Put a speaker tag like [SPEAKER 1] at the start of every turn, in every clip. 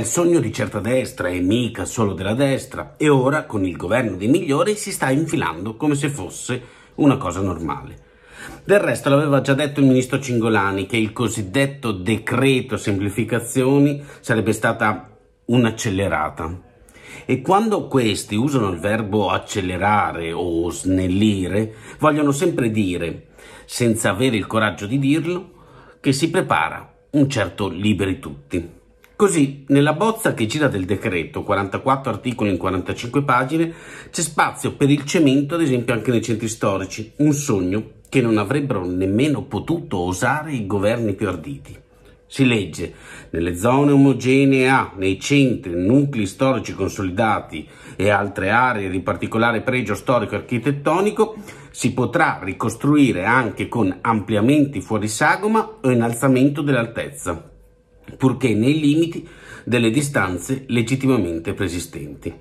[SPEAKER 1] Il sogno di certa destra e mica solo della destra e ora con il governo dei migliori si sta infilando come se fosse una cosa normale. Del resto l'aveva già detto il ministro Cingolani che il cosiddetto decreto semplificazioni sarebbe stata un'accelerata. E quando questi usano il verbo accelerare o snellire, vogliono sempre dire, senza avere il coraggio di dirlo, che si prepara un certo liberi tutti. Così, nella bozza che gira del decreto, 44 articoli in 45 pagine, c'è spazio per il cemento, ad esempio, anche nei centri storici, un sogno che non avrebbero nemmeno potuto osare i governi più arditi. Si legge, nelle zone omogenee A, nei centri, nuclei storici consolidati e altre aree di particolare pregio storico-architettonico, si potrà ricostruire anche con ampliamenti fuori sagoma o innalzamento dell'altezza, purché nei limiti delle distanze legittimamente preesistenti.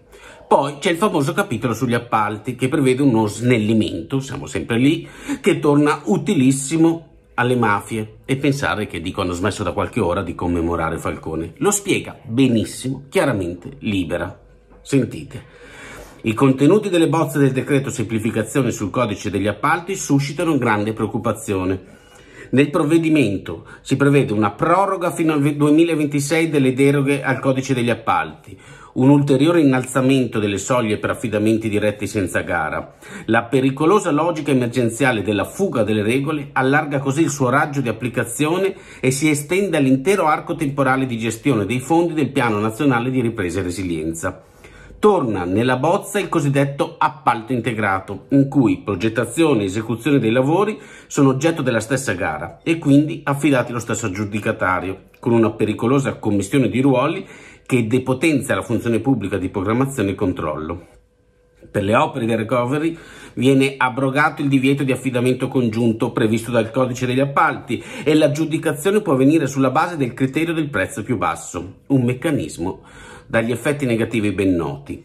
[SPEAKER 1] Poi c'è il famoso capitolo sugli appalti che prevede uno snellimento, siamo sempre lì, che torna utilissimo alle mafie e pensare che dico hanno smesso da qualche ora di commemorare Falcone. Lo spiega benissimo, chiaramente libera. Sentite. I contenuti delle bozze del decreto semplificazione sul codice degli appalti suscitano grande preoccupazione nel provvedimento si prevede una proroga fino al 2026 delle deroghe al codice degli appalti, un ulteriore innalzamento delle soglie per affidamenti diretti senza gara. La pericolosa logica emergenziale della fuga delle regole allarga così il suo raggio di applicazione e si estende all'intero arco temporale di gestione dei fondi del Piano Nazionale di Ripresa e Resilienza torna nella bozza il cosiddetto appalto integrato, in cui progettazione e esecuzione dei lavori sono oggetto della stessa gara e quindi affidati allo stesso aggiudicatario, con una pericolosa commissione di ruoli che depotenzia la funzione pubblica di programmazione e controllo. Per le opere del recovery viene abrogato il divieto di affidamento congiunto previsto dal codice degli appalti e l'aggiudicazione può avvenire sulla base del criterio del prezzo più basso, un meccanismo dagli effetti negativi ben noti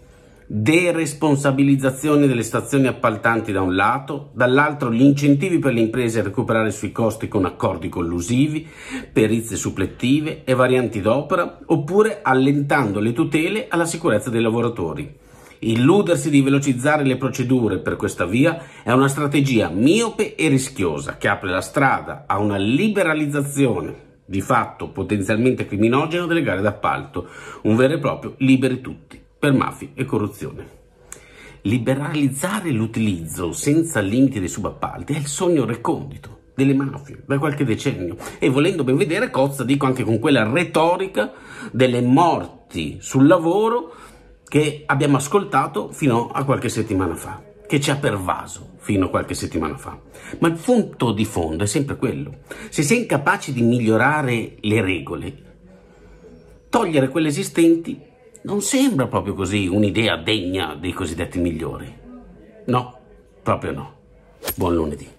[SPEAKER 1] deresponsabilizzazione delle stazioni appaltanti da un lato, dall'altro gli incentivi per le imprese a recuperare sui costi con accordi collusivi, perizie supplettive e varianti d'opera, oppure allentando le tutele alla sicurezza dei lavoratori. Illudersi di velocizzare le procedure per questa via è una strategia miope e rischiosa che apre la strada a una liberalizzazione di fatto potenzialmente criminogena delle gare d'appalto, un vero e proprio liberi tutti per mafie e corruzione. Liberalizzare l'utilizzo senza limiti dei subappalti è il sogno recondito delle mafie da qualche decennio e volendo ben vedere Cozza dico anche con quella retorica delle morti sul lavoro che abbiamo ascoltato fino a qualche settimana fa, che ci ha pervaso fino a qualche settimana fa. Ma il punto di fondo è sempre quello. Se sei incapace di migliorare le regole, togliere quelle esistenti non sembra proprio così un'idea degna dei cosiddetti migliori. No, proprio no. Buon lunedì.